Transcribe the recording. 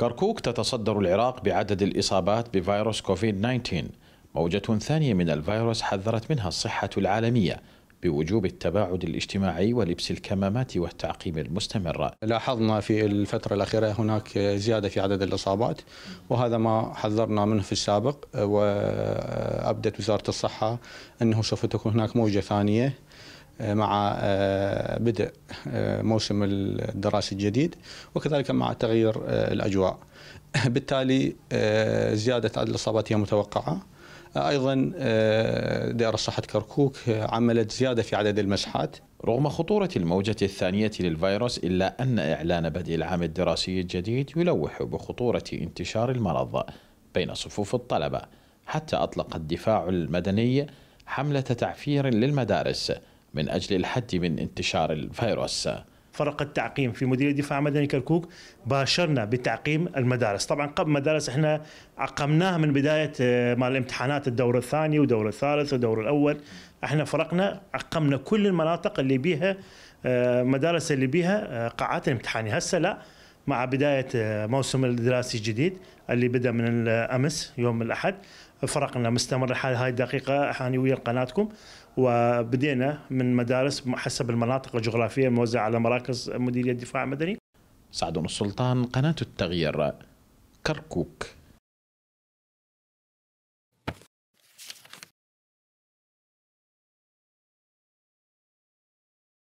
كركوك تتصدر العراق بعدد الإصابات بفيروس كوفيد 19 موجة ثانية من الفيروس حذرت منها الصحة العالمية بوجوب التباعد الاجتماعي ولبس الكمامات والتعقيم المستمر لاحظنا في الفترة الأخيرة هناك زيادة في عدد الإصابات وهذا ما حذرنا منه في السابق وأبدت وزارة الصحة أنه سوف تكون هناك موجة ثانية مع آه، بدء آه، موسم الدراسي الجديد وكذلك مع تغيير آه، الاجواء. بالتالي زياده عدد الاصابات هي متوقعه. ايضا دائره صحه كركوك عملت زياده في عدد المسحات. رغم خطورة الموجة الثانية للفيروس إلا أن إعلان بدء العام الدراسي الجديد يلوح بخطورة انتشار المرض بين صفوف الطلبة حتى أطلق الدفاع المدني حملة تعفير للمدارس من أجل الحد من انتشار الفيروس فرق التعقيم في مديريه دفاع مدني كركوك باشرنا بتعقيم المدارس طبعا قبل مدارس احنا عقمناها من بدايه آه، مال الامتحانات الدور الثاني والدور الثالث والدور الاول احنا فرقنا عقمنا كل المناطق اللي بيها آه، مدارس اللي بيها آه، قاعات الامتحانيه هسه لا مع بداية آه، موسم الدراسي الجديد اللي بدأ من أمس يوم الأحد فرقنا مستمر لحد هاي الدقيقة حاني ويا قناتكم وبدينا من مدارس حسب المناطق الجغرافية الموزعة على مراكز مديرية الدفاع المدني سعد السلطان قناة التغيير كركوك